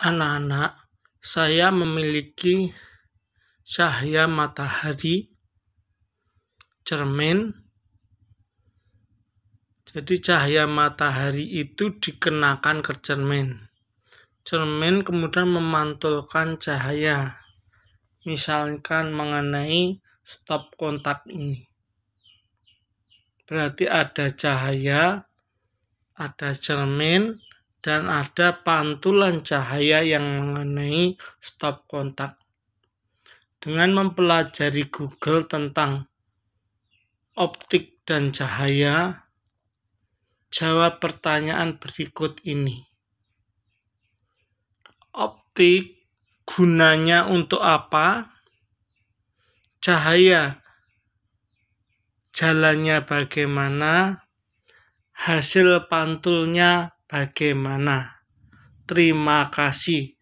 Anak-anak, saya memiliki cahaya matahari, cermin. Jadi cahaya matahari itu dikenakan ke cermin. Cermin kemudian memantulkan cahaya. Misalkan mengenai stop kontak ini. Berarti ada cahaya, ada cermin, dan ada pantulan cahaya yang mengenai stop kontak. Dengan mempelajari Google tentang optik dan cahaya, jawab pertanyaan berikut ini. Optik gunanya untuk apa? Cahaya jalannya bagaimana? Hasil pantulnya bagaimana. Terima kasih.